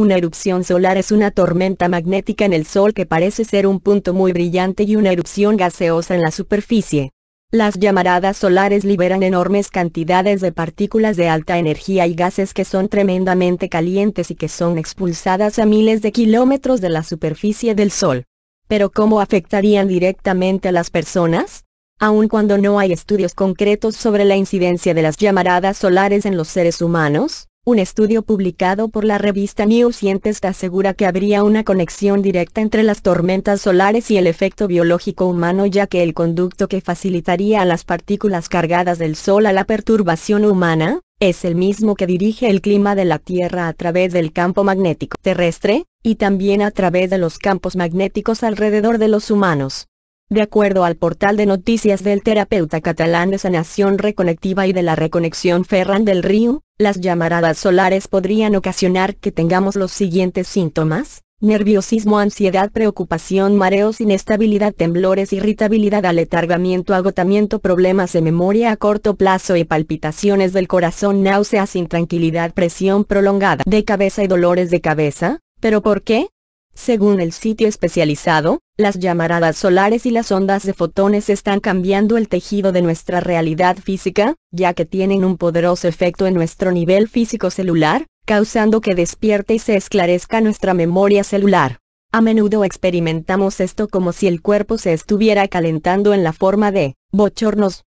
Una erupción solar es una tormenta magnética en el Sol que parece ser un punto muy brillante y una erupción gaseosa en la superficie. Las llamaradas solares liberan enormes cantidades de partículas de alta energía y gases que son tremendamente calientes y que son expulsadas a miles de kilómetros de la superficie del Sol. Pero ¿cómo afectarían directamente a las personas? Aun cuando no hay estudios concretos sobre la incidencia de las llamaradas solares en los seres humanos, un estudio publicado por la revista New Scientist asegura que habría una conexión directa entre las tormentas solares y el efecto biológico humano ya que el conducto que facilitaría a las partículas cargadas del Sol a la perturbación humana, es el mismo que dirige el clima de la Tierra a través del campo magnético terrestre, y también a través de los campos magnéticos alrededor de los humanos. De acuerdo al portal de noticias del terapeuta catalán de sanación reconectiva y de la reconexión Ferran del Río, las llamaradas solares podrían ocasionar que tengamos los siguientes síntomas, nerviosismo, ansiedad, preocupación, mareos, inestabilidad, temblores, irritabilidad, aletargamiento, agotamiento, problemas de memoria a corto plazo y palpitaciones del corazón, náuseas, intranquilidad, presión prolongada de cabeza y dolores de cabeza, ¿pero por qué? Según el sitio especializado, las llamaradas solares y las ondas de fotones están cambiando el tejido de nuestra realidad física, ya que tienen un poderoso efecto en nuestro nivel físico celular, causando que despierte y se esclarezca nuestra memoria celular. A menudo experimentamos esto como si el cuerpo se estuviera calentando en la forma de bochornos,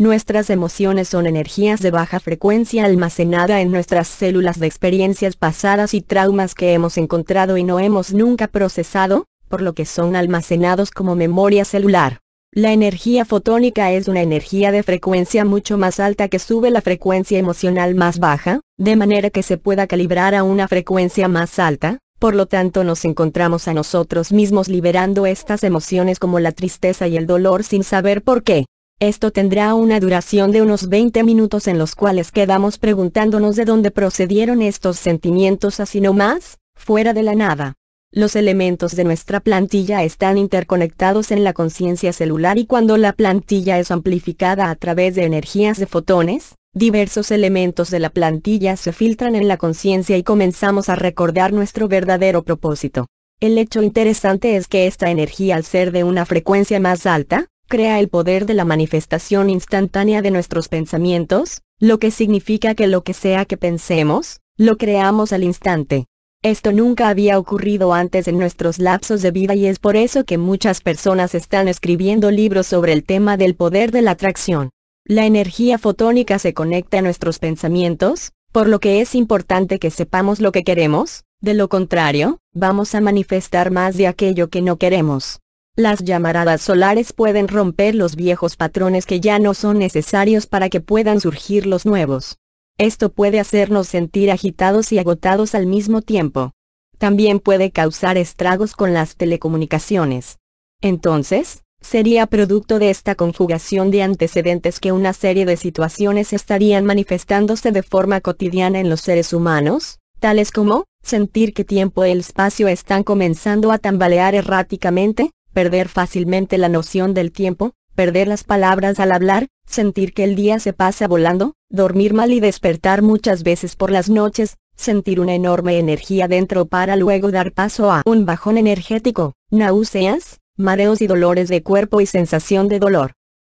Nuestras emociones son energías de baja frecuencia almacenada en nuestras células de experiencias pasadas y traumas que hemos encontrado y no hemos nunca procesado, por lo que son almacenados como memoria celular. La energía fotónica es una energía de frecuencia mucho más alta que sube la frecuencia emocional más baja, de manera que se pueda calibrar a una frecuencia más alta, por lo tanto nos encontramos a nosotros mismos liberando estas emociones como la tristeza y el dolor sin saber por qué. Esto tendrá una duración de unos 20 minutos en los cuales quedamos preguntándonos de dónde procedieron estos sentimientos así nomás, fuera de la nada. Los elementos de nuestra plantilla están interconectados en la conciencia celular y cuando la plantilla es amplificada a través de energías de fotones, diversos elementos de la plantilla se filtran en la conciencia y comenzamos a recordar nuestro verdadero propósito. El hecho interesante es que esta energía al ser de una frecuencia más alta, crea el poder de la manifestación instantánea de nuestros pensamientos, lo que significa que lo que sea que pensemos, lo creamos al instante. Esto nunca había ocurrido antes en nuestros lapsos de vida y es por eso que muchas personas están escribiendo libros sobre el tema del poder de la atracción. La energía fotónica se conecta a nuestros pensamientos, por lo que es importante que sepamos lo que queremos, de lo contrario, vamos a manifestar más de aquello que no queremos. Las llamaradas solares pueden romper los viejos patrones que ya no son necesarios para que puedan surgir los nuevos. Esto puede hacernos sentir agitados y agotados al mismo tiempo. También puede causar estragos con las telecomunicaciones. Entonces, sería producto de esta conjugación de antecedentes que una serie de situaciones estarían manifestándose de forma cotidiana en los seres humanos, tales como, sentir que tiempo y el espacio están comenzando a tambalear erráticamente, perder fácilmente la noción del tiempo, perder las palabras al hablar, sentir que el día se pasa volando, dormir mal y despertar muchas veces por las noches, sentir una enorme energía dentro para luego dar paso a un bajón energético, náuseas, mareos y dolores de cuerpo y sensación de dolor.